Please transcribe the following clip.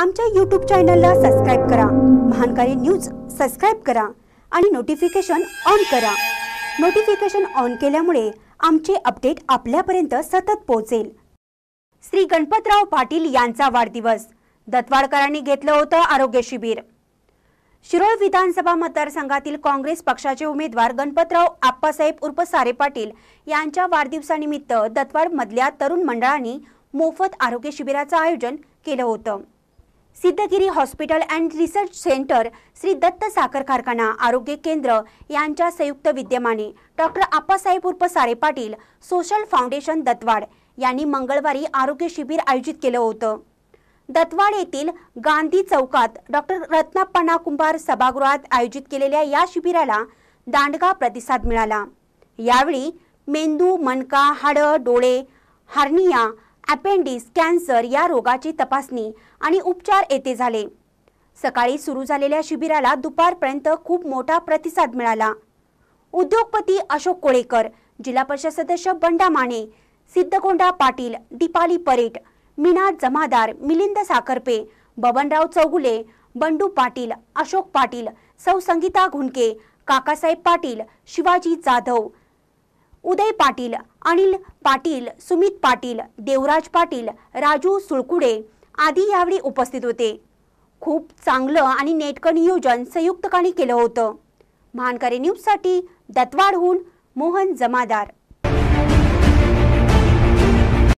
आमच्या यूट्यूब चॅनलला सबस्क्राईब करा महानकारी न्यूज सबस्क्राईब करा आणि नोटिफिकेशन ऑन करा नोटिफिकेशन ऑन केल्यामुळे आमचे अपडेट आपल्यापर्यंत सतत पोहोचेल श्री गणपतराव पाटील यांचा वाढदिवस दत्वाडकरांनी घेतलं होतं आरोग्य शिबिर शिरोळ विधानसभा मतदारसंघातील काँग्रेस पक्षाचे उमेदवार गणपतराव आप्पासाहेब उर्फ सारे पाटील यांच्या वाढदिवसानिमित्त दत्तवाडमधल्या तरुण मंडळांनी मोफत आरोग्य शिबिराचं आयोजन केलं होतं Siddhagiri hospital and research centre Shri Datta Sakhar Karkhana आरोग्य केंद्र यांच्या संयुक्त विद्यमाने डॉक्टर आप्पासाहेब उर्फ सारे पाटील सोशल फाउंडेशन दत्तवाड यांनी मंगळवारी आरोग्य शिबिर आयोजित केलं होतं दत्तवाड येथील गांधी चौकात डॉक्टर रत्नाप्पाना कुंभार सभागृहात आयोजित केलेल्या या शिबिराला दांडगा प्रतिसाद मिळाला यावेळी मेंदू मनका हाडं डोळे हार्निया अपेंडिस कॅन्सर या रोगाची तपासणी आणि उपचार येथे झाले सकाळी सुरू झालेल्या शिबिराला दुपारपर्यंत खूप मोठा प्रतिसाद मिळाला उद्योगपती अशोक कोळेकर जिल्हा परिषद सदस्य बंडा माने सिद्धगोंडा पाटील दीपाली परेट मीना जमादार मिलिंद साखरपे बबनराव चौगुले बंडू पाटील अशोक पाटील सौ संगीता घुणके काकासाहेब पाटील शिवाजी जाधव उदय पाटील अनिल पाटील सुमित पाटील देवराज पाटील राजू सुळकुडे आदी यावेळी उपस्थित होते खूप चांगलं आणि नेटकं नियोजन संयुक्तकाने केलं होतं महानकरी न्यूजसाठी दत्वाडहून मोहन जमादार